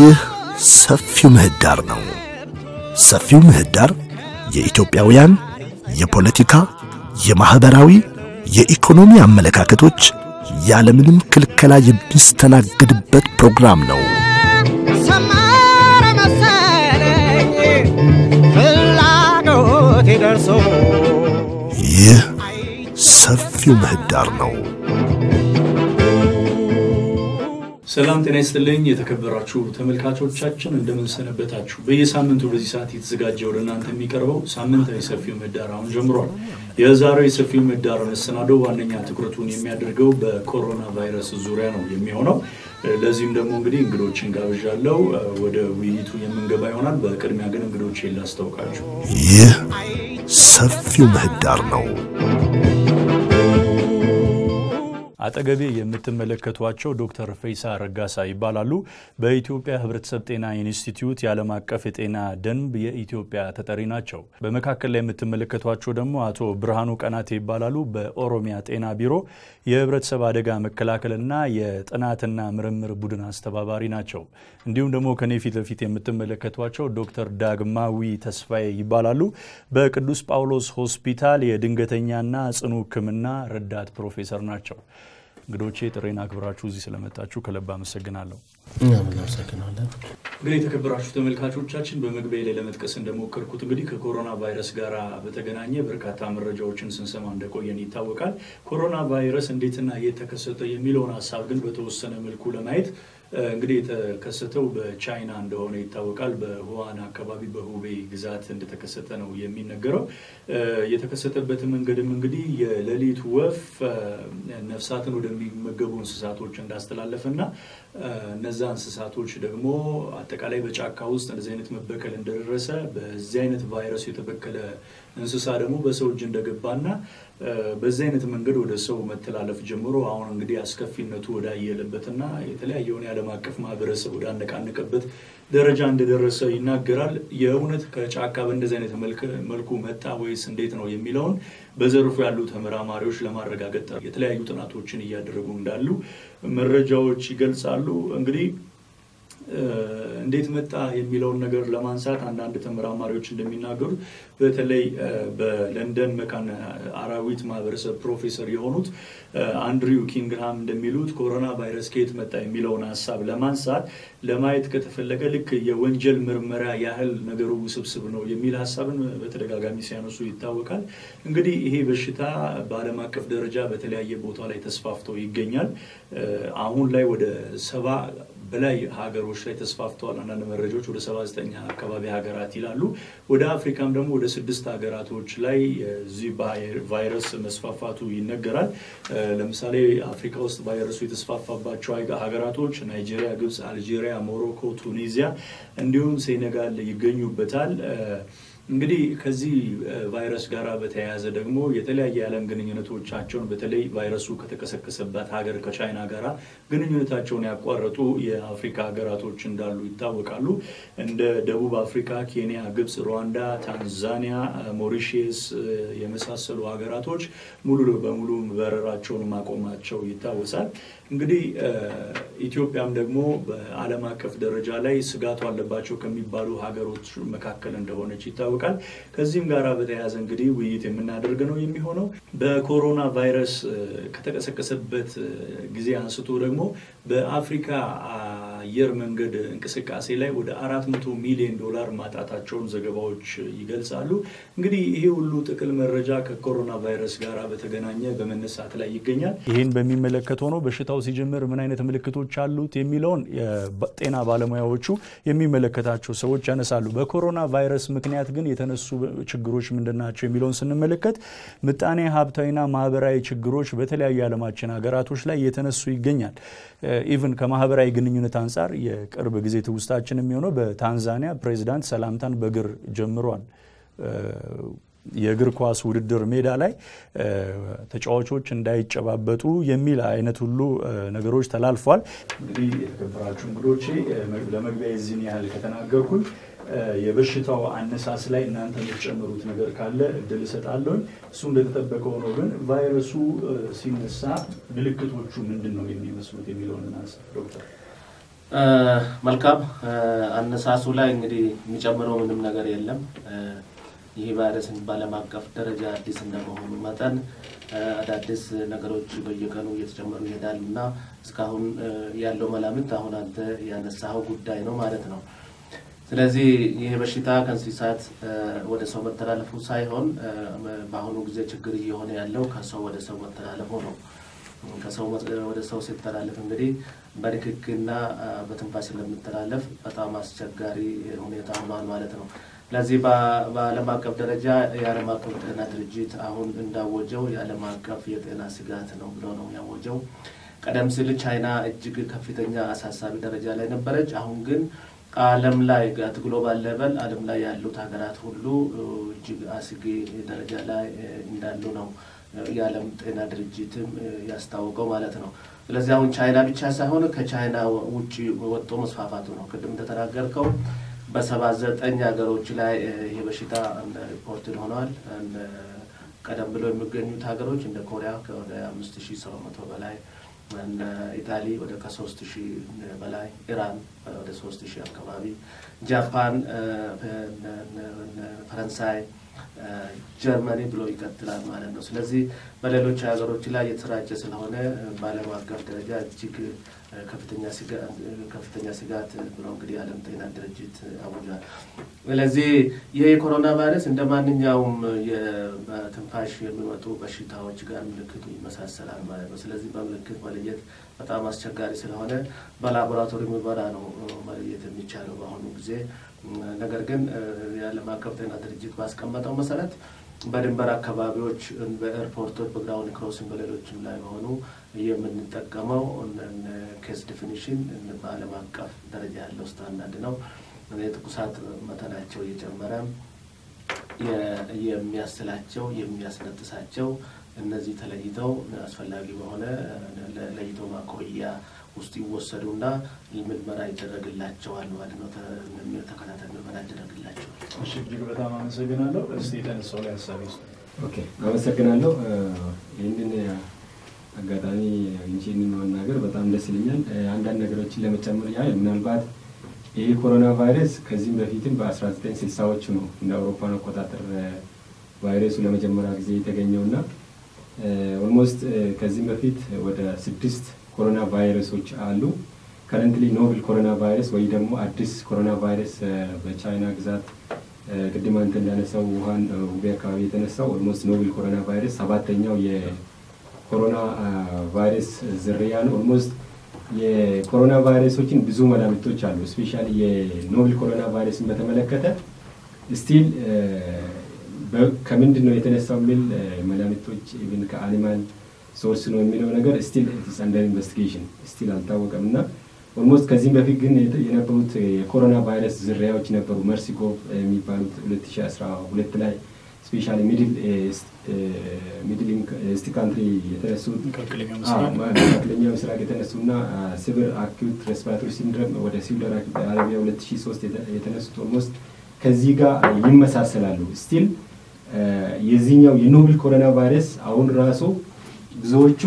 ይህ ሰፊው ምህዳር ነው። ሰፊው ምህዳር የኢትዮጵያውያን የፖለቲካ፣ የማህበራዊ፣ የኢኮኖሚ አመለካከቶች ያለምንም ክልከላ የሚስተናገድበት ፕሮግራም ነው። ይህ ሰፊው ምህዳር ነው። ሰላም ጤና ይስጥልኝ። የተከበራችሁ ተመልካቾቻችን እንደምንሰነበታችሁ። በየሳምንቱ በዚህ ሰዓት የተዘጋጀ ወደ እናንተ የሚቀርበው ሳምንታዊ ሰፊው ምህዳር አሁን ጀምሯል። የዛሬው የሰፊው ምህዳር መሰናዶ ዋነኛ ትኩረቱን የሚያደርገው በኮሮና ቫይረስ ዙሪያ ነው የሚሆነው። ለዚህም ደግሞ እንግዲህ እንግዶችን ጋብዣለው ወደ ውይይቱ የምንገባ ይሆናል። በቅድሚያ ግን እንግዶች ላስታውቃችሁ፣ ይህ ሰፊው ምህዳር ነው። አጠገቤ የምትመለከቷቸው ዶክተር ፈይሳ ረጋሳ ይባላሉ። በኢትዮጵያ ሕብረተሰብ ጤና ኢንስቲትዩት የዓለም አቀፍ የጤና ደንብ የኢትዮጵያ ተጠሪ ናቸው። በመካከል ላይ የምትመለከቷቸው ደግሞ አቶ ብርሃኑ ቀናቴ ይባላሉ። በኦሮሚያ ጤና ቢሮ የሕብረተሰብ አደጋ መከላከልና የጥናትና ምርምር ቡድን አስተባባሪ ናቸው። እንዲሁም ደግሞ ከኔ ፊት ለፊት የምትመለከቷቸው ዶክተር ዳግማዊ ተስፋዬ ይባላሉ። በቅዱስ ጳውሎስ ሆስፒታል የድንገተኛና ጽኑ ሕክምና ረዳት ፕሮፌሰር ናቸው። እንግዶቼ ጥሬን አክብራችሁ እዚህ ስለመጣችሁ ከለባ አመሰግናለሁ። እናመሰግናለን። እንግዲህ የተከበራችሁ ተመልካቾቻችን በመግቢያ ላይ ለመጥቀስ እንደሞከርኩት እንግዲህ ከኮሮና ቫይረስ ጋር በተገናኘ በርካታ መረጃዎችን ስንሰማ እንደቆየን ይታወቃል። ኮሮና ቫይረስ እንዴትና የተከሰተ የሚለውን ሀሳብ ግን በተወሰነ መልኩ ለማየት እንግዲህ የተከሰተው በቻይና እንደሆነ ይታወቃል። በሁዋን አካባቢ በሁቤ ግዛት እንደተከሰተ ነው የሚነገረው። የተከሰተበት መንገድም እንግዲህ የሌሊት ወፍ ነፍሳትን ወደሚመገቡ እንስሳቶች እንዳስተላለፈ እና እነዛ እንስሳቶች ደግሞ አጠቃላይ በጫካ ውስጥ እንደዚህ አይነት መበከል እንደደረሰ በዚህ አይነት ቫይረሱ የተበከለ እንስሳ ደግሞ በሰው እጅ እንደገባና በዚህ አይነት መንገድ ወደ ሰው መተላለፍ ጀምሮ አሁን እንግዲህ አስከፊነቱ ወዳየለበትና የተለያየውን የዓለም አቀፍ ማህበረሰብ ወዳነቃነቀበት ደረጃ እንደደረሰ ይናገራል። የእውነት ከጫካ በእንደዚህ አይነት መልኩ መጣ ወይስ እንዴት ነው የሚለውን በዘርፉ ያሉ ተመራማሪዎች ለማረጋገጥ የተለያዩ ጥናቶችን እያደረጉ እንዳሉ መረጃዎች ይገልጻሉ። እንግዲህ እንዴት መጣ የሚለውን ነገር ለማንሳት አንዳንድ ተመራማሪዎች እንደሚናገሩት በተለይ በለንደን መካነ አራዊት ማህበረሰብ ፕሮፌሰር የሆኑት አንድሪው ኪንግሃም እንደሚሉት ኮሮና ቫይረስ ከየት መጣ የሚለውን ሀሳብ ለማንሳት ለማየት ከተፈለገ ልክ የወንጀል ምርመራ ያህል ነገሩ ውስብስብ ነው የሚል ሀሳብን በተደጋጋሚ ሲያነሱ ይታወቃል። እንግዲህ ይሄ በሽታ በዓለም አቀፍ ደረጃ በተለያየ ቦታ ላይ ተስፋፍቶ ይገኛል። አሁን ላይ ወደ ሰባ በላይ ሀገሮች ላይ ተስፋፍተዋል። አንዳንድ መረጃዎች ወደ 79 አካባቢ ሀገራት ይላሉ። ወደ አፍሪካም ደግሞ ወደ ስድስት ሀገራቶች ላይ እዚህ ቫይረስ መስፋፋቱ ይነገራል። ለምሳሌ አፍሪካ ውስጥ ቫይረሱ የተስፋፋባቸው ሀገራቶች ናይጄሪያ፣ ግብፅ፣ አልጄሪያ፣ ሞሮኮ፣ ቱኒዚያ እንዲሁም ሴኔጋል ይገኙበታል። እንግዲህ ከዚህ ቫይረስ ጋር በተያያዘ ደግሞ የተለያየ የዓለም ግንኙነቶቻቸውን በተለይ ቫይረሱ ከተቀሰቀሰበት ሀገር ከቻይና ጋር ግንኙነታቸውን ያቋረጡ የአፍሪካ ሀገራቶች እንዳሉ ይታወቃሉ። እንደ ደቡብ አፍሪካ፣ ኬንያ፣ ግብፅ፣ ሩዋንዳ፣ ታንዛኒያ፣ ሞሪሽስ የመሳሰሉ ሀገራቶች ሙሉ በሙሉ በረራቸውን ማቆማቸው ይታወሳል። እንግዲህ ኢትዮጵያም ደግሞ በዓለም አቀፍ ደረጃ ላይ ስጋቱ አለባቸው ከሚባሉ ሀገሮች መካከል እንደሆነች ይታወቃል። ከዚህም ጋር በተያያዘ እንግዲህ ውይይት የምናደርግ ነው የሚሆነው። በኮሮና ቫይረስ ከተቀሰቀሰበት ጊዜ አንስቶ ደግሞ በአፍሪካ አየር መንገድ እንቅስቃሴ ላይ ወደ አራት መቶ ሚሊዮን ዶላር ማጣታቸውን ዘገባዎች ይገልጻሉ። እንግዲህ ይሄ ሁሉ ጥቅል መረጃ ከኮሮና ቫይረስ ጋር በተገናኘ በመነሳት ላይ ይገኛል። ይህን በሚመለከት ሆኖ በሽታው ሲጀምር ምን አይነት ምልክቶች አሉት የሚለውን ጤና ባለሙያዎቹ የሚመለከታቸው ሰዎች ያነሳሉ። በኮሮና ቫይረስ ምክንያት ግን የተነሱ ችግሮች ምንድናቸው የሚለውን ስንመለከት ምጣኔ ሀብታዊና ማህበራዊ ችግሮች በተለያዩ የዓለማችን ሀገራቶች ላይ እየተነሱ ይገኛል። ኢቭን ከማህበራዊ ግንኙነት አንጻር የቅርብ ጊዜ ትውስታችን የሚሆነው በታንዛኒያ ፕሬዚዳንት ሰላምታን በእግር ጀምሯል። የእግር ኳስ ውድድር ሜዳ ላይ ተጫዋቾች እንዳይጨባበጡ የሚል አይነት ሁሉ ነገሮች ተላልፏል። እንግዲህ የተከበራችሁ እንግዶቼ ለመግቢያ የዚህን ያህል ከተናገርኩኝ የበሽታው አነሳስ ላይ እናንተ የምትጨምሩት ነገር ካለ እድል እሰጣለሁኝ። እሱ እንደተጠበቀ ሆኖ ግን ቫይረሱ ሲነሳ ምልክቶቹ ምንድን ነው የሚመስሉት የሚለውን እናንሳ ዶክተር መልካም አነሳሱ ላይ እንግዲህ የሚጨምረው ምንም ነገር የለም። ይህ ቫይረስ በዓለም አቀፍ ደረጃ አዲስ እንደመሆኑ መጠን አዳዲስ ነገሮች በየቀኑ እየተጨመሩ ይሄዳሉ እና እስካሁን ያለው መላምት አሁን አንተ ያነሳኸው ጉዳይ ነው ማለት ነው። ስለዚህ ይህ በሽታ ከእንስሳት ሰዓት ወደ ሰው መተላለፉ ሳይሆን በአሁኑ ጊዜ ችግር እየሆነ ያለው ከሰው ወደ ሰው መተላለፉ ነው። ከሰው ወደ ሰው ሲተላለፍ እንግዲህ በንክክና በትንፋሽ ስለሚተላለፍ በጣም አስቸጋሪ ሁኔታ ሆኗል ማለት ነው። ለዚህ በዓለም አቀፍ ደረጃ የዓለም አቀፍ ጤና ድርጅት አሁን እንዳወጀው የዓለም አቀፍ የጤና ስጋት ነው ብሎ ነው ያወጀው። ቀደም ሲል ቻይና እጅግ ከፍተኛ አሳሳቢ ደረጃ ላይ ነበረች። አሁን ግን ዓለም ላይ ጋት ግሎባል ሌቨል ዓለም ላይ ያሉት ሀገራት ሁሉ እጅግ አስጊ ደረጃ ላይ እንዳሉ ነው የዓለም ጤና ድርጅትም ያስታወቀው ማለት ነው። ስለዚህ አሁን ቻይና ብቻ ሳይሆን ከቻይና ውጭ ወጥቶ መስፋፋቱ ነው። ቅድም እንደተናገርከው በሰባ ዘጠኝ ሀገሮች ላይ ይሄ በሽታ ሪፖርትድ ሆነዋል። ቀደም ብሎ የሚገኙት ሀገሮች እንደ ኮሪያ ከወደ አምስት ሺ ሰው መቶ በላይ ኢታሊ ወደ ከሶስት ሺህ በላይ ኢራን ወደ ሶስት ሺህ አካባቢ ጃፓን ፈረንሳይ ጀርመኒ ብሎ ይቀጥላል ማለት ነው። ስለዚህ በሌሎች ሀገሮች ላይ የተሰራጨ ስለሆነ በዓለም አቀፍ ደረጃ እጅግ ከፍተኛ ስጋት ብሎ እንግዲህ የዓለም ጤና ድርጅት አውጇል። ስለዚህ ይህ የኮሮና ቫይረስ እንደ ማንኛውም በትንፋሽ የሚመጡ በሽታዎች ጋር ምልክቱ ይመሳሰላል ማለት ነው። ስለዚህ በምልክት መለየት በጣም አስቸጋሪ ስለሆነ በላቦራቶሪ ምርመራ ነው መለየት የሚቻለው በአሁኑ ጊዜ ነገር ግን የዓለም አቀፍ ጤና ድርጅት ባስቀመጠው መሰረት በድንበር አካባቢዎች በኤርፖርቶች፣ በግራውንድ ክሮስን፣ በሌሎችም ላይ መሆኑ የምንጠቀመው ኬስ ዲፊኒሽን በዓለም አቀፍ ደረጃ ያለው ስታንዳርድ ነው። የትኩሳት መጠናቸው እየጨመረ የሚያስላቸው የሚያስነጥሳቸው እነዚህ ተለይተው አስፈላጊ በሆነ ለይቶ ማቆያ ውስጥ ይወሰዱና ምርመራ ይደረግላቸዋል ማለት ነው። ተከታታይ ምርመራ ይደረግላቸዋል። እጅግ በጣም አመሰግናለሁ። እስቲ ተነሳው ላይ ሀሳብ ይስ አመሰግናለሁ። ይህንን አጋጣሚ አግኝቼን መናገር በጣም ደስ ይለኛል። አንዳንድ ነገሮችን ለመጨመር ያህል ምናልባት ይህ ኮሮና ቫይረስ ከዚህም በፊትም በ1960ዎቹ ነው እንደ አውሮፓን አቆጣጠር ቫይረሱ ለመጀመሪያ ጊዜ የተገኘው የተገኘውና ኦልሞስት ከዚህም በፊት ወደ ስድስት ኮሮና ቫይረሶች አሉ። ከረንትሊ ኖብል ኮሮና ቫይረስ ወይ ደግሞ አዲስ ኮሮና ቫይረስ uh, በቻይና ግዛት uh, ቅድም አንተ እንዳነሳው ውሃን ሁቤ uh, አካባቢ የተነሳው ኦልሞስት ኖብል ኮሮና ቫይረስ ሰባተኛው የኮሮና ቫይረስ ዝርያ ነው። ኦልሞስት የኮሮና ቫይረሶችን ብዙ መላምቶች አሉ። ስፔሻሊ የኖብል ኮሮና ቫይረስን በተመለከተ ስቲል ከምንድን ነው የተነሳው የሚል መላምቶች ኢቭን ከአኒማል ሶርስ ነው የሚለው ነገር ስቲል አንደር ኢንቨስቲጌሽን ስቲል አልታወቀም እና ኦልሞስት ከዚህም በፊት ግን የነበሩት የኮሮና ቫይረስ ዝርያዎች ነበሩ። መርሲኮ eh, የሚባሉት 2012 ላይ ስፔሻ ሚድል ካንትሪ የተነሱት መካከለኛ ah, ምስራቅ እና ሲቪር አኪዩት ሬስፓራቶሪ ሲንድረም ወደ ሳውዲ አረቢያ 2003 የተነሱት ኦልሞስት ከዚህ ጋር ይመሳሰላሉ። ስቲል eh, የዚህኛው የኖቬል ኮሮና ቫይረስ አሁን ራሱ ብዙዎቹ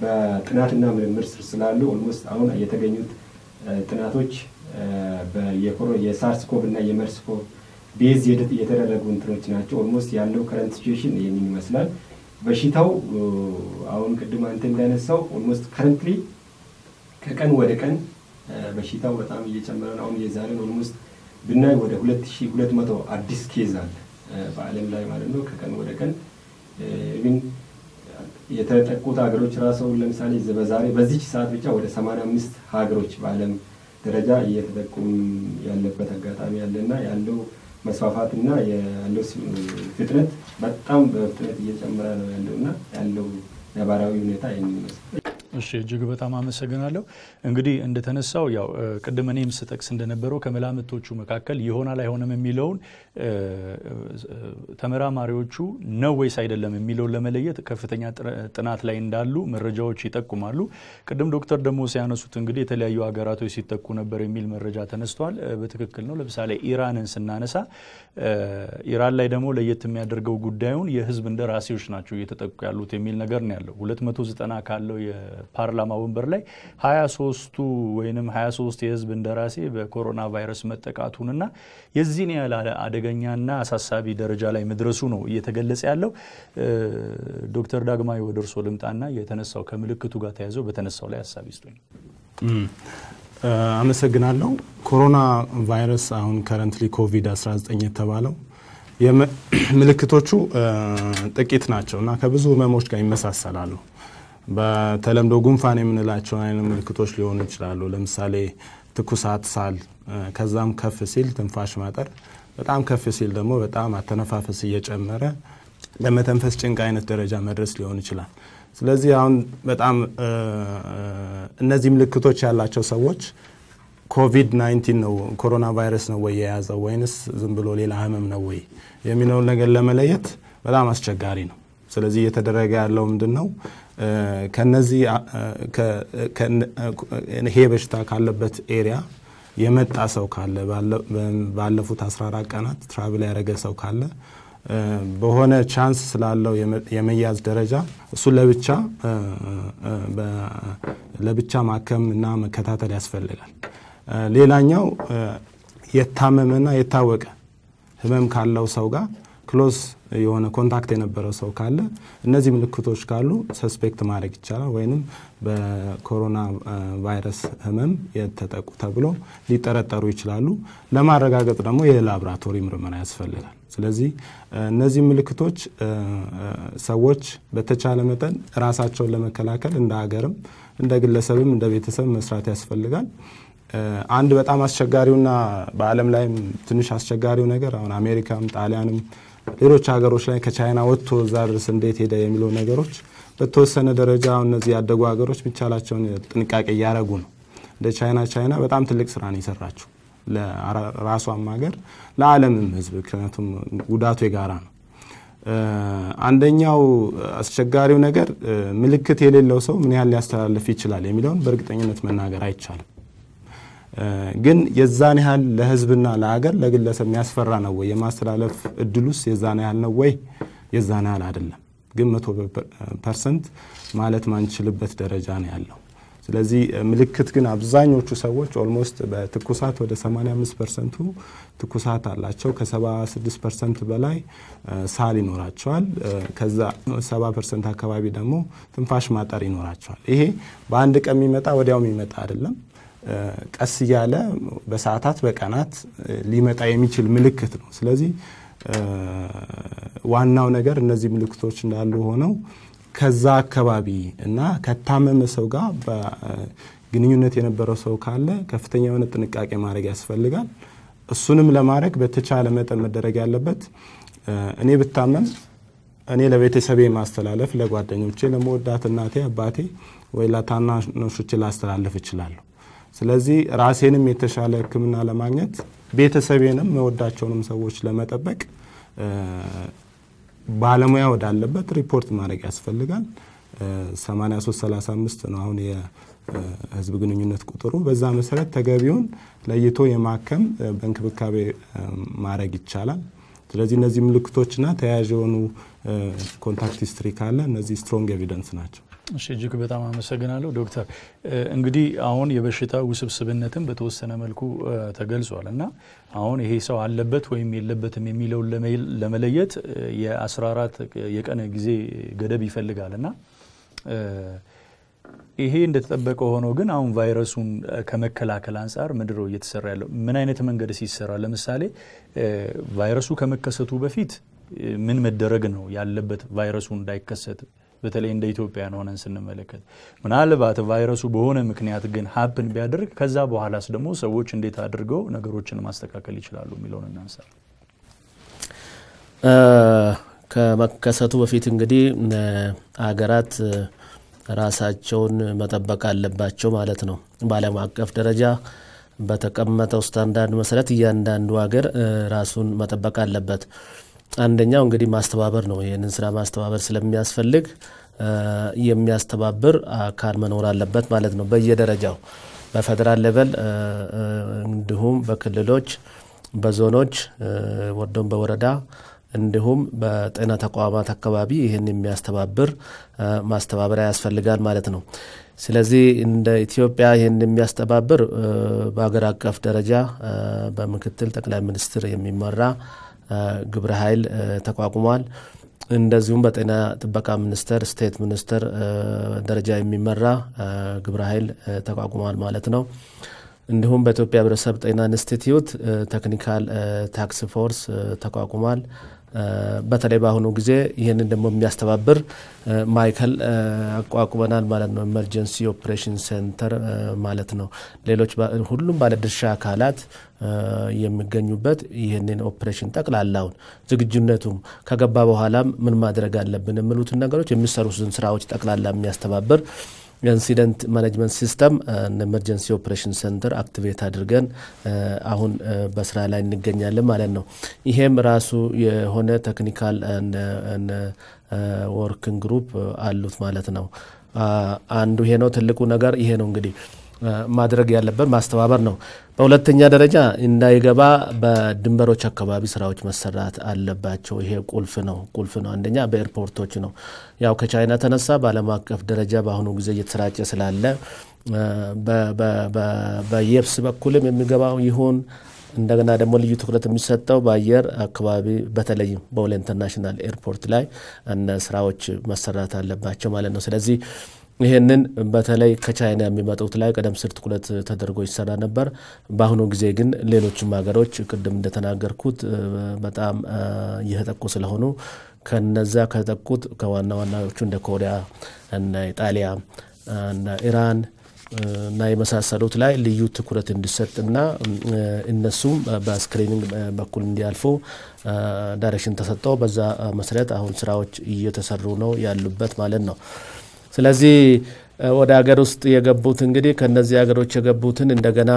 በጥናትና ምርምር ስር ስላሉ ኦልሞስት አሁን የተገኙት ጥናቶች የሳርስኮቭ እና የመርስኮቭ ቤዝ የተደረጉ እንትኖች ናቸው። ኦልሞስት ያለው ከረንት ሲቹዌሽን ይህንን ይመስላል። በሽታው አሁን ቅድም አንተ እንዳነሳው ኦልሞስት ከረንትሊ ከቀን ወደ ቀን በሽታው በጣም እየጨመረ ነው። አሁን የዛሬን ኦልሞስት ብናይ ወደ 2200 አዲስ ኬዝ አለ በዓለም ላይ ማለት ነው ከቀን ወደ ቀን ግን የተጠቁት ሀገሮች ራሰውን ለምሳሌ በዛሬ በዚች ሰዓት ብቻ ወደ 85 ሀገሮች በዓለም ደረጃ እየተጠቁም ያለበት አጋጣሚ ያለና ያለው መስፋፋት እና ያለው ፍጥነት በጣም በፍጥነት እየጨመረ ነው ያለውና ያለው ነባራዊ ሁኔታ ይህን ይመስላል። እሺ እጅግ በጣም አመሰግናለሁ። እንግዲህ እንደተነሳው ያው ቅድም እኔም ስጠቅስ እንደነበረው ከመላምቶቹ መካከል ይሆናል አይሆንም የሚለውን ተመራማሪዎቹ ነው ወይስ አይደለም የሚለውን ለመለየት ከፍተኛ ጥናት ላይ እንዳሉ መረጃዎች ይጠቁማሉ። ቅድም ዶክተር ደግሞ ሲያነሱት እንግዲህ የተለያዩ ሀገራቶች ሲጠቁ ነበር የሚል መረጃ ተነስቷል። በትክክል ነው። ለምሳሌ ኢራንን ስናነሳ ኢራን ላይ ደግሞ ለየት የሚያደርገው ጉዳዩን የህዝብ ራሴዎች ናቸው እየተጠቁ ያሉት የሚል ነገር ነው ያለው 290 ካለው ፓርላማ ወንበር ላይ 23ቱ ወይም 23 የህዝብ እንደራሴ በኮሮና ቫይረስ መጠቃቱንና የዚህን ያህል አደገኛና አሳሳቢ ደረጃ ላይ መድረሱ ነው እየተገለጸ ያለው። ዶክተር ዳግማዊ ወደ እርሶ ልምጣና የተነሳው ከምልክቱ ጋር ተያይዘው በተነሳው ላይ ሀሳብ ይስጡኝ። አመሰግናለሁ። ኮሮና ቫይረስ አሁን ከረንትሊ ኮቪድ-19 የተባለው ምልክቶቹ ጥቂት ናቸው እና ከብዙ ህመሞች ጋር ይመሳሰላሉ። በተለምዶ ጉንፋን የምንላቸው አይነት ምልክቶች ሊሆኑ ይችላሉ። ለምሳሌ ትኩሳት፣ ሳል፣ ከዛም ከፍ ሲል ትንፋሽ ማጠር፣ በጣም ከፍ ሲል ደግሞ በጣም አተነፋፈስ እየጨመረ ለመተንፈስ ጭንቅ አይነት ደረጃ መድረስ ሊሆን ይችላል። ስለዚህ አሁን በጣም እነዚህ ምልክቶች ያላቸው ሰዎች ኮቪድ 19 ነው ኮሮና ቫይረስ ነው ወይ የያዘው ወይንስ ዝም ብሎ ሌላ ህመም ነው ወይ የሚለውን ነገር ለመለየት በጣም አስቸጋሪ ነው። ስለዚህ እየተደረገ ያለው ምንድን ነው ከነዚህ ይሄ በሽታ ካለበት ኤሪያ የመጣ ሰው ካለ ባለፉት 14 ቀናት ትራቭል ያደረገ ሰው ካለ በሆነ ቻንስ ስላለው የመያዝ ደረጃ እሱ ለብቻ ለብቻ ማከም እና መከታተል ያስፈልጋል። ሌላኛው የታመመና የታወቀ ህመም ካለው ሰው ጋር ክሎስ የሆነ ኮንታክት የነበረ ሰው ካለ እነዚህ ምልክቶች ካሉ ሰስፔክት ማድረግ ይቻላል ወይንም በኮሮና ቫይረስ ህመም የተጠቁ ተብሎ ሊጠረጠሩ ይችላሉ። ለማረጋገጥ ደግሞ የላብራቶሪ ምርመራ ያስፈልጋል። ስለዚህ እነዚህ ምልክቶች ሰዎች በተቻለ መጠን ራሳቸውን ለመከላከል እንደ ሀገርም እንደ ግለሰብም እንደ ቤተሰብ መስራት ያስፈልጋል። አንድ በጣም አስቸጋሪውና በዓለም ላይም ትንሽ አስቸጋሪው ነገር አሁን አሜሪካም ጣሊያንም ሌሎች ሀገሮች ላይ ከቻይና ወጥቶ እዛ ድረስ እንዴት ሄደ የሚለው ነገሮች በተወሰነ ደረጃ እነዚህ ያደጉ ሀገሮች ብቻላቸውን ጥንቃቄ እያደረጉ ነው። እንደ ቻይና ቻይና በጣም ትልቅ ስራ ነው የሰራችው ለራሷም ሀገር ለዓለምም ህዝብ፣ ምክንያቱም ጉዳቱ የጋራ ነው። አንደኛው አስቸጋሪው ነገር ምልክት የሌለው ሰው ምን ያህል ሊያስተላልፍ ይችላል የሚለውን በእርግጠኝነት መናገር አይቻልም። ግን የዛን ያህል ለህዝብና ለሀገር ለግለሰብ የሚያስፈራ ነው ወይ? የማስተላለፍ እድሉስ የዛን ያህል ነው ወይ? የዛን ያህል አይደለም፣ ግን መቶ ፐርሰንት ማለት ማንችልበት ደረጃ ነው ያለው። ስለዚህ ምልክት ግን አብዛኞቹ ሰዎች ኦልሞስት በትኩሳት ወደ 85 ፐርሰንቱ ትኩሳት አላቸው። ከ76 ፐርሰንት በላይ ሳል ይኖራቸዋል። ከዛ 70 ፐርሰንት አካባቢ ደግሞ ትንፋሽ ማጠር ይኖራቸዋል። ይሄ በአንድ ቀን የሚመጣ ወዲያው የሚመጣ አይደለም። ቀስ እያለ በሰዓታት በቀናት ሊመጣ የሚችል ምልክት ነው። ስለዚህ ዋናው ነገር እነዚህ ምልክቶች እንዳሉ ሆነው ከዛ አካባቢ እና ከታመመ ሰው ጋር ግንኙነት የነበረው ሰው ካለ ከፍተኛ የሆነ ጥንቃቄ ማድረግ ያስፈልጋል። እሱንም ለማድረግ በተቻለ መጠን መደረግ ያለበት እኔ ብታመም እኔ ለቤተሰቤ ማስተላለፍ ለጓደኞቼ፣ ለመወዳት እናቴ፣ አባቴ ወይ ለታናናሾቼ ላስተላለፍ እችላለሁ። ስለዚህ ራሴንም የተሻለ ህክምና ለማግኘት ቤተሰቤንም መወዳቸውንም ሰዎች ለመጠበቅ ባለሙያ ወዳለበት ሪፖርት ማድረግ ያስፈልጋል። 8335 ነው አሁን የህዝብ ግንኙነት ቁጥሩ። በዛ መሰረት ተገቢውን ለይቶ የማከም በእንክብካቤ ማድረግ ይቻላል። ስለዚህ እነዚህ ምልክቶችና ተያያዥ የሆኑ ኮንታክት ሂስትሪ ካለ እነዚህ ስትሮንግ ኤቪደንስ ናቸው። እሺ እጅግ በጣም አመሰግናለሁ ዶክተር። እንግዲህ አሁን የበሽታ ውስብስብነትን በተወሰነ መልኩ ተገልጿል እና አሁን ይሄ ሰው አለበት ወይም የለበትም የሚለውን ለመለየት የ14 የቀን ጊዜ ገደብ ይፈልጋል እና ይሄ እንደተጠበቀ ሆኖ ግን አሁን ቫይረሱን ከመከላከል አንጻር ምድሮ እየተሰራ ያለው ምን አይነት መንገድ ሲሰራ፣ ለምሳሌ ቫይረሱ ከመከሰቱ በፊት ምን መደረግ ነው ያለበት ቫይረሱ እንዳይከሰት በተለይ እንደ ኢትዮጵያን ሆነን ስንመለከት ምናልባት ቫይረሱ በሆነ ምክንያት ግን ሀፕን ቢያደርግ ከዛ በኋላስ ደግሞ ሰዎች እንዴት አድርገው ነገሮችን ማስተካከል ይችላሉ የሚለውን እናንሳ። ከመከሰቱ በፊት እንግዲህ አገራት ራሳቸውን መጠበቅ አለባቸው ማለት ነው። በአለም አቀፍ ደረጃ በተቀመጠው ስታንዳርድ መሰረት እያንዳንዱ ሀገር ራሱን መጠበቅ አለበት። አንደኛው እንግዲህ ማስተባበር ነው። ይህንን ስራ ማስተባበር ስለሚያስፈልግ የሚያስተባብር አካል መኖር አለበት ማለት ነው በየደረጃው በፌዴራል ሌቨል እንዲሁም በክልሎች፣ በዞኖች፣ ወርዶም በወረዳ እንዲሁም በጤና ተቋማት አካባቢ ይህን የሚያስተባብር ማስተባበሪያ ያስፈልጋል ማለት ነው። ስለዚህ እንደ ኢትዮጵያ ይህን የሚያስተባብር በሀገር አቀፍ ደረጃ በምክትል ጠቅላይ ሚኒስትር የሚመራ ግብረ ኃይል ተቋቁሟል። እንደዚሁም በጤና ጥበቃ ሚኒስቴር ስቴት ሚኒስቴር ደረጃ የሚመራ ግብረ ኃይል ተቋቁሟል ማለት ነው። እንዲሁም በኢትዮጵያ ሕብረተሰብ ጤና ኢንስቲትዩት ቴክኒካል ታክስ ፎርስ ተቋቁሟል። በተለይ በአሁኑ ጊዜ ይህንን ደግሞ የሚያስተባብር ማዕከል አቋቁመናል ማለት ነው። ኤመርጀንሲ ኦፕሬሽን ሴንተር ማለት ነው። ሌሎች ሁሉም ባለድርሻ አካላት የሚገኙበት ይህንን ኦፕሬሽን ጠቅላላውን ዝግጁነቱም ከገባ በኋላም ምን ማድረግ አለብን የሚሉትን ነገሮች የሚሰሩትን ስራዎች ጠቅላላ የሚያስተባብር የኢንሲደንት ማኔጅመንት ሲስተም ኢመርጀንሲ ኦፕሬሽን ሴንተር አክቲቬት አድርገን uh, አሁን uh, በስራ ላይ እንገኛለን ማለት ነው። ይሄም ራሱ የሆነ ቴክኒካል ወርኪንግ ግሩፕ አሉት ማለት ነው። uh, አንዱ ይሄ ነው። ትልቁ ነገር ይሄ ነው እንግዲህ ማድረግ ያለበት ማስተባበር ነው። በሁለተኛ ደረጃ እንዳይገባ በድንበሮች አካባቢ ስራዎች መሰራት አለባቸው። ይሄ ቁልፍ ነው ቁልፍ ነው። አንደኛ በኤርፖርቶች ነው። ያው ከቻይና ተነሳ በዓለም አቀፍ ደረጃ በአሁኑ ጊዜ እየተሰራጨ ስላለ በየብስ በኩልም የሚገባው ይሁን እንደገና ደግሞ ልዩ ትኩረት የሚሰጠው በአየር አካባቢ በተለይም በወላ ኢንተርናሽናል ኤርፖርት ላይ ስራዎች መሰራት አለባቸው ማለት ነው። ስለዚህ ይህንን በተለይ ከቻይና የሚመጡት ላይ ቀደም ስር ትኩረት ተደርጎ ይሰራ ነበር። በአሁኑ ጊዜ ግን ሌሎችም ሀገሮች ቅድም እንደተናገርኩት በጣም እየተጠቁ ስለሆኑ ከነዛ ከተጠቁት ከዋና ዋናዎቹ እንደ ኮሪያ እና ኢጣሊያ እና ኢራን እና የመሳሰሉት ላይ ልዩ ትኩረት እንዲሰጥና እነሱም በስክሪኒንግ በኩል እንዲያልፉ ዳይሬክሽን ተሰጠው። በዛ መሰረት አሁን ስራዎች እየተሰሩ ነው ያሉበት ማለት ነው። ስለዚህ ወደ ሀገር ውስጥ የገቡት እንግዲህ ከነዚህ ሀገሮች የገቡትን እንደገና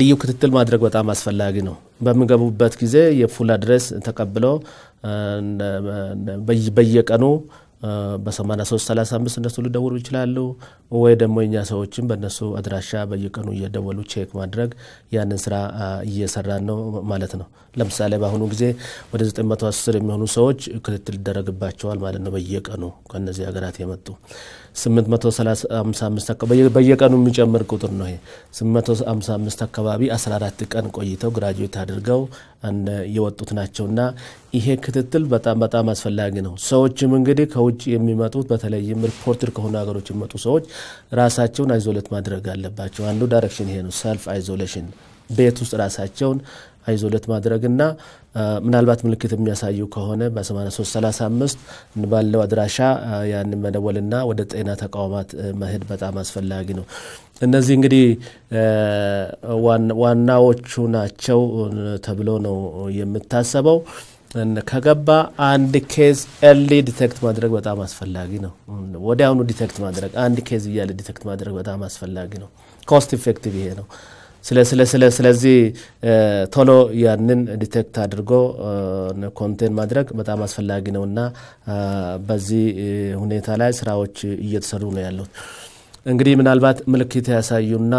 ልዩ ክትትል ማድረግ በጣም አስፈላጊ ነው። በሚገቡበት ጊዜ የፉል አድረስ ተቀብሎ በየቀኑ በ8335 እነሱ ሊደውሉ ይችላሉ። ወይ ደግሞ የኛ ሰዎችም በእነሱ አድራሻ በየቀኑ እየደወሉ ቼክ ማድረግ ያንን ስራ እየሰራን ነው ማለት ነው። ለምሳሌ በአሁኑ ጊዜ ወደ 910 የሚሆኑ ሰዎች ክትትል ይደረግባቸዋል ማለት ነው። በየቀኑ ከእነዚህ ሀገራት የመጡ 855 በየቀኑ የሚጨምር ቁጥር ነው። 855 አካባቢ 14 ቀን ቆይተው ግራጁዌት አድርገው የወጡት ናቸውና ይሄ ክትትል በጣም በጣም አስፈላጊ ነው። ሰዎችም እንግዲህ ከውጭ የሚመጡት በተለይም ሪፖርትድ ከሆኑ ሀገሮች የሚመጡ ሰዎች ራሳቸውን አይዞሌት ማድረግ አለባቸው። አንዱ ዳይሬክሽን ይሄ ነው፣ ሰልፍ አይዞሌሽን ቤት ውስጥ ራሳቸውን አይዞሌት ማድረግና ምናልባት ምልክት የሚያሳዩ ከሆነ በ8335 ባለው አድራሻ ያን መደወልና ወደ ጤና ተቋማት መሄድ በጣም አስፈላጊ ነው። እነዚህ እንግዲህ ዋናዎቹ ናቸው ተብሎ ነው የምታሰበው። ከገባ አንድ ኬዝ ኤርሊ ዲቴክት ማድረግ በጣም አስፈላጊ ነው። ወዲያውኑ ዲቴክት ማድረግ አንድ ኬዝ እያለ ዲቴክት ማድረግ በጣም አስፈላጊ ነው። ኮስት ኢፌክቲቭ ይሄ ነው። ስለዚህ ቶሎ ያንን ዲቴክት አድርጎ ኮንቴን ማድረግ በጣም አስፈላጊ ነው እና በዚህ ሁኔታ ላይ ስራዎች እየተሰሩ ነው ያሉት። እንግዲህ ምናልባት ምልክት ያሳዩና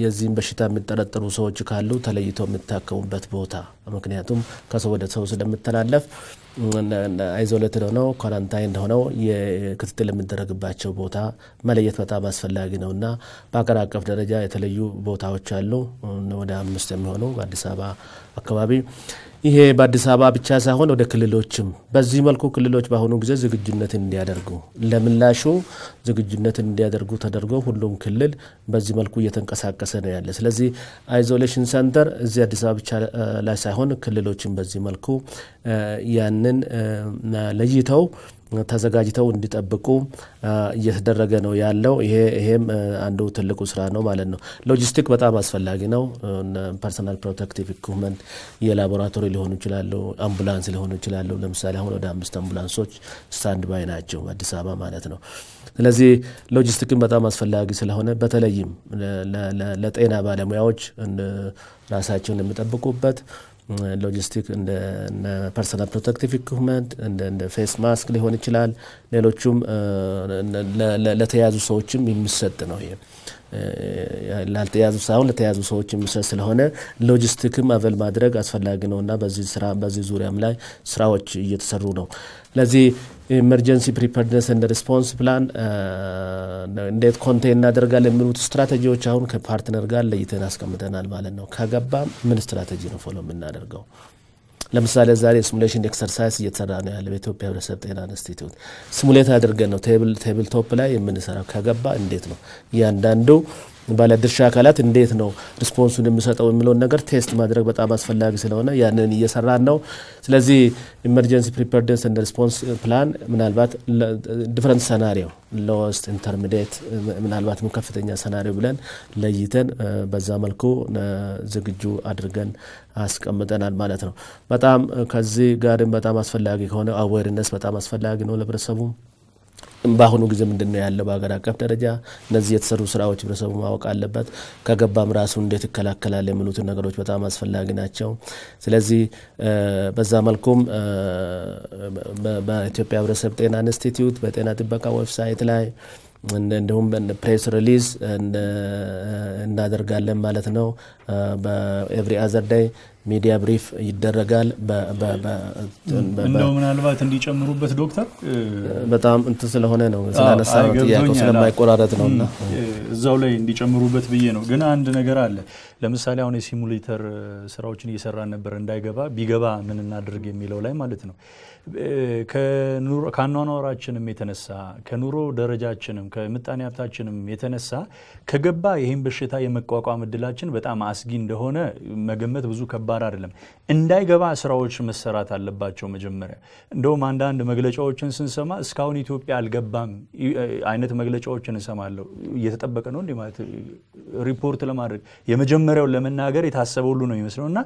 የዚህም በሽታ የሚጠረጠሩ ሰዎች ካሉ ተለይተው የሚታከሙበት ቦታ ምክንያቱም ከሰው ወደ ሰው ስለምተላለፍ አይዞለት ሆነው ኳራንታይን ሆነው የክትትል የሚደረግባቸው ቦታ መለየት በጣም አስፈላጊ ነው እና በአገር አቀፍ ደረጃ የተለዩ ቦታዎች አሉ። ወደ አምስት የሚሆኑ በአዲስ አበባ አካባቢ ይሄ በአዲስ አበባ ብቻ ሳይሆን ወደ ክልሎችም በዚህ መልኩ ክልሎች በአሁኑ ጊዜ ዝግጁነት እንዲያደርጉ ለምላሹ ዝግጁነት እንዲያደርጉ ተደርጎ ሁሉም ክልል በዚህ መልኩ እየተንቀሳቀሰ ነው ያለ። ስለዚህ አይዞሌሽን ሰንተር እዚህ አዲስ አበባ ብቻ ላይ ሳይሆን ክልሎችም በዚህ መልኩ ያንን ለይተው ተዘጋጅተው እንዲጠብቁ እየተደረገ ነው ያለው። ይሄም አንዱ ትልቁ ስራ ነው ማለት ነው። ሎጂስቲክ በጣም አስፈላጊ ነው። ፐርሰናል ፕሮቴክቲቭ ኢኩፕመንት የላቦራቶሪ ሊሆኑ ይችላሉ፣ አምቡላንስ ሊሆኑ ይችላሉ። ለምሳሌ አሁን ወደ አምስት አምቡላንሶች ስታንድ ባይ ናቸው አዲስ አበባ ማለት ነው። ስለዚህ ሎጂስቲክን በጣም አስፈላጊ ስለሆነ በተለይም ለጤና ባለሙያዎች ራሳቸውን የሚጠብቁበት ሎጂስቲክ እንደ ፐርሰናል ፕሮቴክቲቭ ኢኩፕመንት እንደ ፌስ ማስክ ሊሆን ይችላል። ሌሎቹም ለተያዙ ሰዎችም የሚሰጥ ነው። ይሄ ላልተያዙ ሳይሆን ለተያዙ ሰዎች የሚሰጥ ስለሆነ ሎጂስቲክም አበል ማድረግ አስፈላጊ ነው እና በዚህ በዚህ ዙሪያም ላይ ስራዎች እየተሰሩ ነው። ለዚህ ኢመርጀንሲ ፕሪፐርድነስ እንደ ሪስፖንስ ፕላን እንዴት ኮንቴን እናደርጋለን የሚሉት ስትራቴጂዎች አሁን ከፓርትነር ጋር ለይተን አስቀምጠናል ማለት ነው። ከገባ ምን ስትራቴጂ ነው ፎሎ የምናደርገው? ለምሳሌ ዛሬ ሲሙሌሽን ኤክሰርሳይዝ እየተሰራ ነው ያለ በኢትዮጵያ ሕብረተሰብ ጤና ኢንስቲትዩት ሲሙሌት አድርገን ነው ቴብል ቶፕ ላይ የምንሰራው። ከገባ እንዴት ነው እያንዳንዱ ባለድርሻ አካላት እንዴት ነው ሪስፖንሱን የሚሰጠው የሚለውን ነገር ቴስት ማድረግ በጣም አስፈላጊ ስለሆነ ያንን እየሰራን ነው። ስለዚህ ኢመርጀንሲ ፕሪፐርደንስ እንደ ሪስፖንስ ፕላን ምናልባት ዲፍረንት ሰናሪዮ ሎወስት ኢንተርሚዲየት ምናልባትም ከፍተኛ ሰናሪዮ ብለን ለይተን በዛ መልኩ ዝግጁ አድርገን አስቀምጠናል ማለት ነው። በጣም ከዚህ ጋርም በጣም አስፈላጊ ከሆነ አዌርነስ በጣም አስፈላጊ ነው ለህብረተሰቡ በአሁኑ ጊዜ ምንድን ነው ያለው በሀገር አቀፍ ደረጃ እነዚህ የተሰሩ ስራዎች ህብረተሰቡ ማወቅ አለበት። ከገባም ራሱ እንዴት ይከላከላል የሚሉትን ነገሮች በጣም አስፈላጊ ናቸው። ስለዚህ በዛ መልኩም በኢትዮጵያ ህብረተሰብ ጤና ኢንስቲትዩት በጤና ጥበቃ ዌብሳይት ላይ እንዲሁም ፕሬስ ሪሊዝ እናደርጋለን ማለት ነው በኤቭሪ አዘር ዳይ ሚዲያ ብሪፍ ይደረጋል። እንደው ምናልባት እንዲጨምሩበት ዶክተር በጣም እንትን ስለሆነ ነው ስላነሳ ጥያቄው ስለማይቆራረጥ ነው እና እዛው ላይ እንዲጨምሩበት ብዬ ነው። ግን አንድ ነገር አለ። ለምሳሌ አሁን የሲሙሌተር ስራዎችን እየሰራን ነበር፣ እንዳይገባ ቢገባ ምን እናድርግ የሚለው ላይ ማለት ነው። ከአኗኗራችንም የተነሳ ከኑሮ ደረጃችንም ከምጣኔ ሀብታችንም የተነሳ ከገባ ይህን በሽታ የመቋቋም እድላችን በጣም አስጊ እንደሆነ መገመት ብዙ ከባድ ተግባር አይደለም። እንዳይገባ ስራዎች መሰራት አለባቸው። መጀመሪያ እንደውም አንዳንድ መግለጫዎችን ስንሰማ እስካሁን ኢትዮጵያ አልገባም አይነት መግለጫዎችን እንሰማለሁ። እየተጠበቀ ነው እንዲ ማለት ሪፖርት ለማድረግ የመጀመሪያው ለመናገር የታሰበ ሁሉ ነው የሚመስለው እና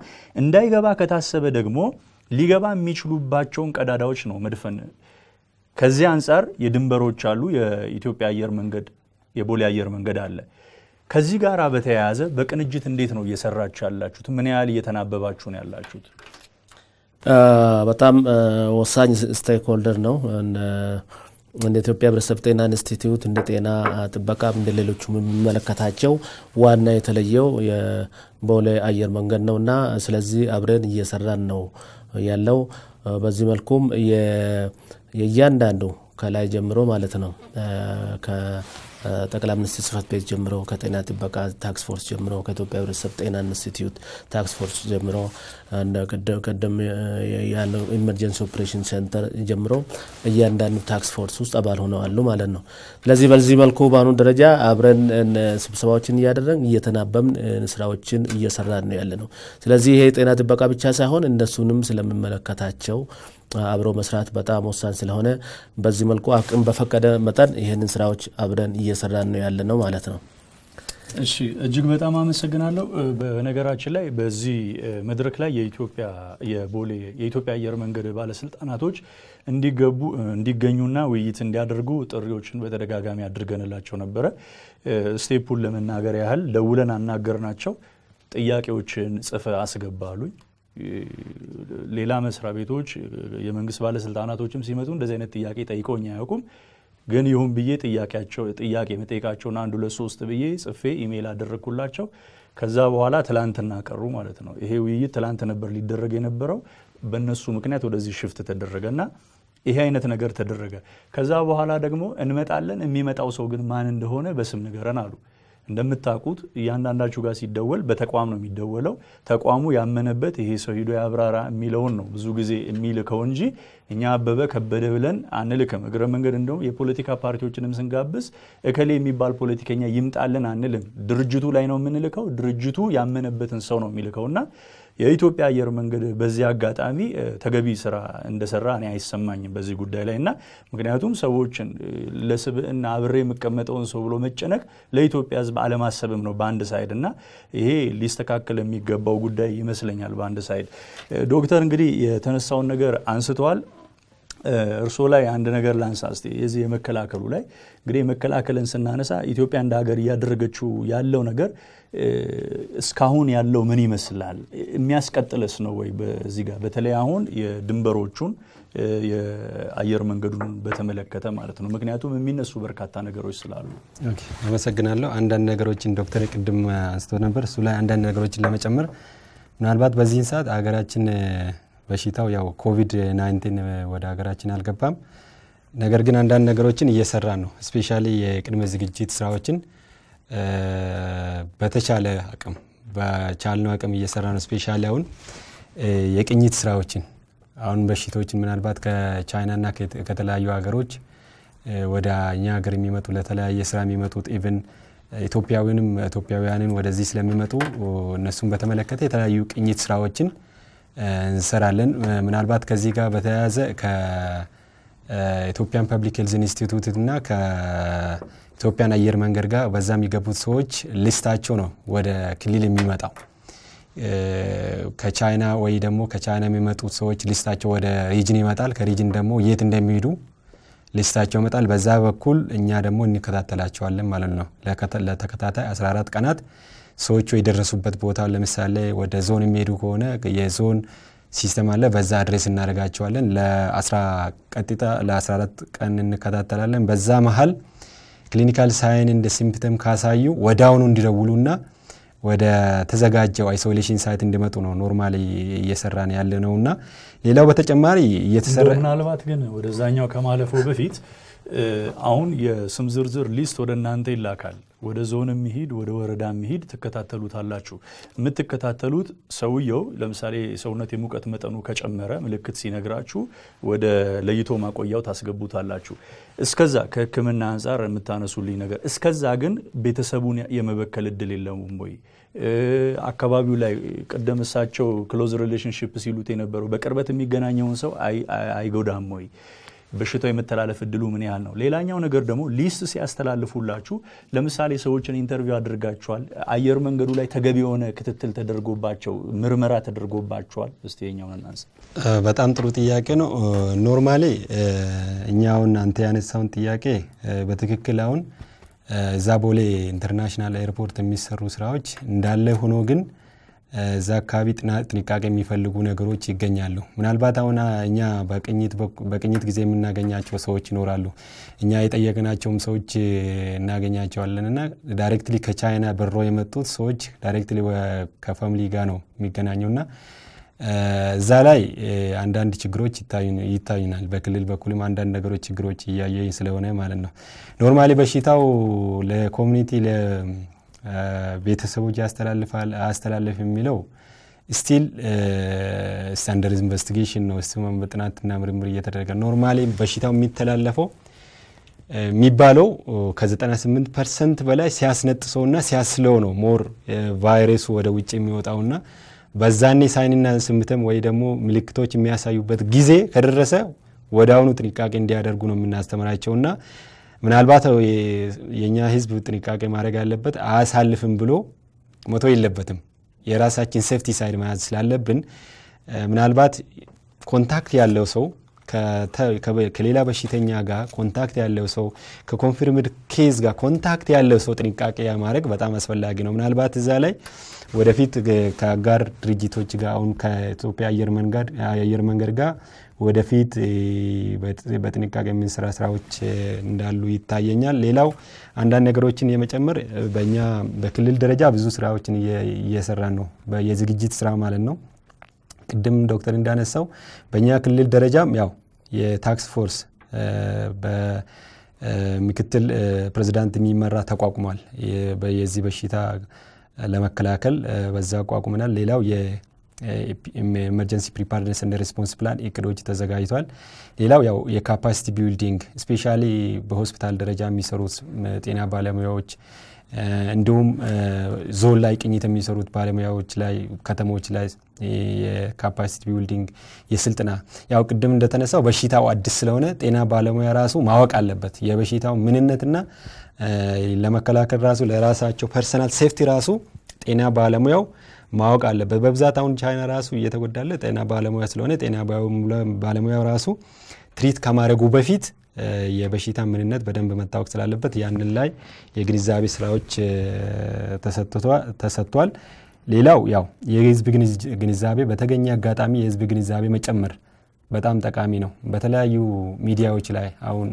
እንዳይገባ ከታሰበ ደግሞ ሊገባ የሚችሉባቸውን ቀዳዳዎች ነው መድፈን። ከዚህ አንጻር የድንበሮች አሉ። የኢትዮጵያ አየር መንገድ የቦሌ አየር መንገድ አለ። ከዚህ ጋር በተያያዘ በቅንጅት እንዴት ነው እየሰራችሁ ያላችሁት? ምን ያህል እየተናበባችሁ ነው ያላችሁት? በጣም ወሳኝ ስቴክሆልደር ነው። እንደ ኢትዮጵያ ህብረተሰብ ጤና ኢንስቲትዩት እንደ ጤና ጥበቃ እንደ ሌሎቹ የሚመለከታቸው ዋና የተለየው የቦሌ አየር መንገድ ነው እና ስለዚህ አብረን እየሰራን ነው ያለው። በዚህ መልኩም የእያንዳንዱ ከላይ ጀምሮ ማለት ነው ጠቅላይ ሚኒስትር ጽህፈት ቤት ጀምሮ ከጤና ጥበቃ ታክስ ፎርስ ጀምሮ ከኢትዮጵያ ህብረተሰብ ጤና ኢንስቲትዩት ታክስ ፎርስ ጀምሮ ቀደም ያለው ኢመርጀንሲ ኦፕሬሽን ሴንተር ጀምሮ እያንዳንዱ ታክስ ፎርስ ውስጥ አባል ሆነዋሉ ማለት ነው። ስለዚህ በዚህ መልኩ በአሁኑ ደረጃ አብረን ስብሰባዎችን እያደረግን እየተናበምን ስራዎችን እየሰራን ነው ያለ ነው። ስለዚህ ይሄ የጤና ጥበቃ ብቻ ሳይሆን እነሱንም ስለሚመለከታቸው አብሮ መስራት በጣም ወሳኝ ስለሆነ በዚህ መልኩ አቅም በፈቀደ መጠን ይህንን ስራዎች አብረን እየሰራን ነው ያለ ነው ማለት ነው። እሺ እጅግ በጣም አመሰግናለሁ። በነገራችን ላይ በዚህ መድረክ ላይ የኢትዮጵያ የቦሌ የኢትዮጵያ አየር መንገድ ባለስልጣናቶች እንዲገቡ እንዲገኙና ውይይት እንዲያደርጉ ጥሪዎችን በተደጋጋሚ አድርገንላቸው ነበረ። ስቴፑን ለመናገር ያህል ደውለን አናገርናቸው። ጥያቄዎችን ጽፈ አስገባሉኝ። ሌላ መስሪያ ቤቶች የመንግስት ባለስልጣናቶችም ሲመጡ እንደዚህ አይነት ጥያቄ ጠይቀውኝ አያውቁም። ግን ይሁን ብዬ ጥያቄ መጠየቃቸውን አንድ ሁለት ሶስት ብዬ ጽፌ ኢሜይል አደረግኩላቸው። ከዛ በኋላ ትላንትና ቀሩ ማለት ነው። ይሄ ውይይት ትላንት ነበር ሊደረግ የነበረው። በእነሱ ምክንያት ወደዚህ ሽፍት ተደረገና ይሄ አይነት ነገር ተደረገ። ከዛ በኋላ ደግሞ እንመጣለን፣ የሚመጣው ሰው ግን ማን እንደሆነ በስም ንገረን አሉ። እንደምታውቁት እያንዳንዳችሁ ጋር ሲደወል በተቋም ነው የሚደወለው። ተቋሙ ያመነበት ይሄ ሰው ሂዶ ያብራራ የሚለውን ነው ብዙ ጊዜ የሚልከው እንጂ እኛ አበበ ከበደ ብለን አንልክም። እግረ መንገድ እንደውም የፖለቲካ ፓርቲዎችንም ስንጋብዝ እከሌ የሚባል ፖለቲከኛ ይምጣልን አንልም። ድርጅቱ ላይ ነው የምንልከው። ድርጅቱ ያመነበትን ሰው ነው የሚልከውና። የኢትዮጵያ አየር መንገድ በዚህ አጋጣሚ ተገቢ ስራ እንደሰራ እኔ አይሰማኝም በዚህ ጉዳይ ላይ እና ምክንያቱም ሰዎችን ለስብዕና አብሬ የምቀመጠውን ሰው ብሎ መጨነቅ ለኢትዮጵያ ህዝብ አለማሰብም ነው በአንድ ሳይድ እና ይሄ ሊስተካከል የሚገባው ጉዳይ ይመስለኛል። በአንድ ሳይድ ዶክተር እንግዲህ የተነሳውን ነገር አንስተዋል። እርስዎ ላይ አንድ ነገር ላንሳ እስቲ የዚህ የመከላከሉ ላይ እንግዲህ የመከላከልን ስናነሳ ኢትዮጵያ እንደ ሀገር እያደረገችው ያለው ነገር እስካሁን ያለው ምን ይመስላል? የሚያስቀጥለስ ነው ወይ? በዚህ ጋር በተለይ አሁን የድንበሮቹን የአየር መንገዱን በተመለከተ ማለት ነው። ምክንያቱም የሚነሱ በርካታ ነገሮች ስላሉ። አመሰግናለሁ። አንዳንድ ነገሮችን ዶክተር ቅድም አንስቶ ነበር። እሱ ላይ አንዳንድ ነገሮችን ለመጨመር ምናልባት በዚህን ሰዓት ሀገራችን በሽታው ያው ኮቪድ 19 ወደ ሀገራችን አልገባም። ነገር ግን አንዳንድ ነገሮችን እየሰራን ነው። ስፔሻሊ የቅድመ ዝግጅት ስራዎችን በተቻለ አቅም በቻልነው አቅም እየሰራ ነው። ስፔሻሊ አሁን የቅኝት ስራዎችን አሁን በሽቶችን ምናልባት ከቻይናና ከተለያዩ ሀገሮች ወደ እኛ ሀገር የሚመጡ ለተለያየ ስራ የሚመጡት ኢቨን ኢትዮጵያዊንም ኢትዮጵያውያንን ወደዚህ ስለሚመጡ እነሱን በተመለከተ የተለያዩ ቅኝት ስራዎችን እንሰራለን። ምናልባት ከዚህ ጋር በተያያዘ ከኢትዮጵያን ፐብሊክ ሄልዝ ኢንስቲትዩት እና ከኢትዮጵያን አየር መንገድ ጋር በዛ የሚገቡት ሰዎች ሊስታቸው ነው ወደ ክልል የሚመጣው ከቻይና ወይ ደግሞ ከቻይና የሚመጡት ሰዎች ሊስታቸው ወደ ሪጅን ይመጣል። ከሪጅን ደግሞ የት እንደሚሄዱ ሊስታቸው ይመጣል። በዛ በኩል እኛ ደግሞ እንከታተላቸዋለን ማለት ነው ለተከታታይ 14 ቀናት ሰዎቹ የደረሱበት ቦታ ለምሳሌ ወደ ዞን የሚሄዱ ከሆነ የዞን ሲስተም አለ። በዛ አድሬስ እናደርጋቸዋለን። ለ14 ቀን እንከታተላለን። በዛ መሀል ክሊኒካል ሳይን እንደ ሲምፕተም ካሳዩ ወዳውኑ እንዲደውሉና ወደ ተዘጋጀው አይሶሌሽን ሳይት እንዲመጡ ነው ኖርማሊ እየሰራን ያለ ነውና፣ ሌላው በተጨማሪ እየተሰራ ምናልባት ግን ወደዛኛው ከማለፈው በፊት አሁን የስም ዝርዝር ሊስት ወደ እናንተ ይላካል። ወደ ዞን የሚሄድ ወደ ወረዳ የሚሄድ ትከታተሉታላችሁ። የምትከታተሉት ሰውየው ለምሳሌ ሰውነት የሙቀት መጠኑ ከጨመረ ምልክት ሲነግራችሁ ወደ ለይቶ ማቆያው ታስገቡታላችሁ። እስከዛ ከሕክምና አንጻር የምታነሱልኝ ነገር እስከዛ ግን ቤተሰቡን የመበከል እድል የለውም ወይ? አካባቢው ላይ ቅደም እሳቸው ክሎዝ ሪሌሽንሽፕ ሲሉት የነበረው በቅርበት የሚገናኘውን ሰው አይጎዳም ወይ? በሽታው የመተላለፍ እድሉ ምን ያህል ነው። ሌላኛው ነገር ደግሞ ሊስት ሲያስተላልፉላችሁ፣ ለምሳሌ ሰዎችን ኢንተርቪው አድርጋቸዋል። አየር መንገዱ ላይ ተገቢ የሆነ ክትትል ተደርጎባቸው ምርመራ ተደርጎባቸዋል። እስቲ የኛውን እናንሳ። በጣም ጥሩ ጥያቄ ነው። ኖርማሊ እኛውን አንተ ያነሳውን ጥያቄ በትክክል አሁን እዛ ቦሌ ኢንተርናሽናል ኤርፖርት የሚሰሩ ስራዎች እንዳለ ሆኖ ግን እዛ አካባቢ ጥንቃቄ የሚፈልጉ ነገሮች ይገኛሉ። ምናልባት አሁን እኛ በቅኝት ጊዜ የምናገኛቸው ሰዎች ይኖራሉ። እኛ የጠየቅናቸውም ሰዎች እናገኛቸዋለን እና ዳይሬክትሊ ከቻይና በሮ የመጡት ሰዎች ዳይሬክትሊ ከፋሚሊ ጋር ነው የሚገናኘው እና እዛ ላይ አንዳንድ ችግሮች ይታዩናል። በክልል በኩልም አንዳንድ ነገሮች ችግሮች እያየ ስለሆነ ማለት ነው ኖርማሊ በሽታው ለኮሚኒቲ ቤተሰቦች ያስተላልፋል የሚለው ስቲል ስታንደርድ ኢንቨስቲጌሽን ነው። እሱ በጥናትና ምርምር እየተደረገ ኖርማሊ በሽታው የሚተላለፈው የሚባለው ከ98 ፐርሰንት በላይ ሲያስነጥሰውና ሲያስለው ነው ሞር ቫይረሱ ወደ ውጭ የሚወጣውና በዛኔ ሳይንና ስምተም ወይ ደግሞ ምልክቶች የሚያሳዩበት ጊዜ ከደረሰ ወደ አሁኑ ጥንቃቄ እንዲያደርጉ ነው የምናስተምራቸውና ምናልባት የእኛ ህዝብ ጥንቃቄ ማድረግ ያለበት አያሳልፍም ብሎ መቶ የለበትም። የራሳችን ሴፍቲ ሳይድ መያዝ ስላለብን ምናልባት ኮንታክት ያለው ሰው ከሌላ በሽተኛ ጋር ኮንታክት ያለው ሰው ከኮንፊርምድ ኬዝ ጋር ኮንታክት ያለው ሰው ጥንቃቄ ማድረግ በጣም አስፈላጊ ነው። ምናልባት እዛ ላይ ወደፊት ከአጋር ድርጅቶች ጋር አሁን ከኢትዮጵያ አየር መንገድ ጋር ወደፊት በጥንቃቄ የምንሰራ ስራዎች እንዳሉ ይታየኛል። ሌላው አንዳንድ ነገሮችን የመጨመር በእኛ በክልል ደረጃ ብዙ ስራዎችን እየሰራን ነው፣ የዝግጅት ስራ ማለት ነው። ቅድም ዶክተር እንዳነሳው በእኛ ክልል ደረጃም ያው የታክስ ፎርስ በምክትል ፕሬዚዳንት የሚመራ ተቋቁሟል። የዚህ በሽታ ለመከላከል በዛ አቋቁመናል። ሌላው የኤመርጀንሲ ፕሪፓርነስ እንደ ሬስፖንስ ፕላን እቅዶች ተዘጋጅቷል። ሌላው ያው የካፓሲቲ ቢልዲንግ ስፔሻሊ በሆስፒታል ደረጃ የሚሰሩት ጤና ባለሙያዎች እንዲሁም ዞን ላይ ቅኝት የሚሰሩት ባለሙያዎች ላይ ከተሞች ላይ የካፓሲቲ ቢልዲንግ የስልጥና ያው ቅድም እንደተነሳው በሽታው አዲስ ስለሆነ ጤና ባለሙያ ራሱ ማወቅ አለበት የበሽታው ምንነትና ለመከላከል ራሱ ለራሳቸው ፐርሰናል ሴፍቲ ራሱ ጤና ባለሙያው ማወቅ አለበት። በብዛት አሁን ቻይና ራሱ እየተጎዳለ ጤና ባለሙያ ስለሆነ ጤና ባለሙያው ራሱ ትሪት ከማድረጉ በፊት የበሽታ ምንነት በደንብ መታወቅ ስላለበት ያንን ላይ የግንዛቤ ስራዎች ተሰጥቷል። ሌላው ያው የህዝብ ግንዛቤ በተገኘ አጋጣሚ የህዝብ ግንዛቤ መጨመር በጣም ጠቃሚ ነው። በተለያዩ ሚዲያዎች ላይ አሁን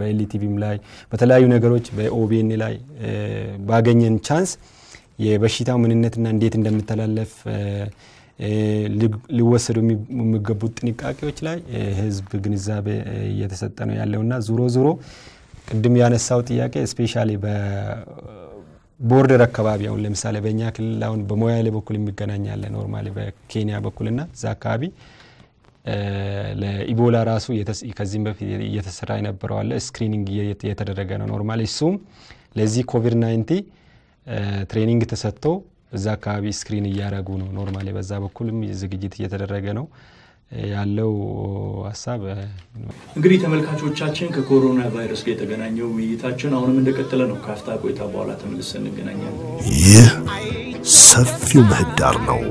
በኤልቲቪም ላይ በተለያዩ ነገሮች በኦቤን ላይ ባገኘን ቻንስ የበሽታው ምንነትና እንዴት እንደሚተላለፍ ሊወሰዱ የሚገቡት ጥንቃቄዎች ላይ ህዝብ ግንዛቤ እየተሰጠ ነው ያለውና ዙሮ ዙሮ ቅድም ያነሳው ጥያቄ ስፔሻሊ በቦርደር አካባቢ አሁን ለምሳሌ በእኛ ክልል አሁን በሞያሌ በኩል የሚገናኛለ ያለ ኖርማሊ በኬንያ በኩልና እዛ አካባቢ ለኢቦላ ራሱ ከዚህም በፊት እየተሰራ የነበረው አለ ስክሪኒንግ እየተደረገ ነው ኖርማሊ እሱም ለዚህ ኮቪድ 19 ትሬኒንግ ተሰጥቶ እዛ አካባቢ ስክሪን እያደረጉ ነው። ኖርማሊ በዛ በኩልም ዝግጅት እየተደረገ ነው ያለው ሀሳብ እንግዲህ ተመልካቾቻችን ከኮሮና ቫይረስ ጋር የተገናኘው ውይይታችን አሁንም እንደቀጠለ ነው። ከአፍታ ቆይታ በኋላ ተመልሰን እንገናኛለን። ይህ ሰፊው ምህዳር ነው።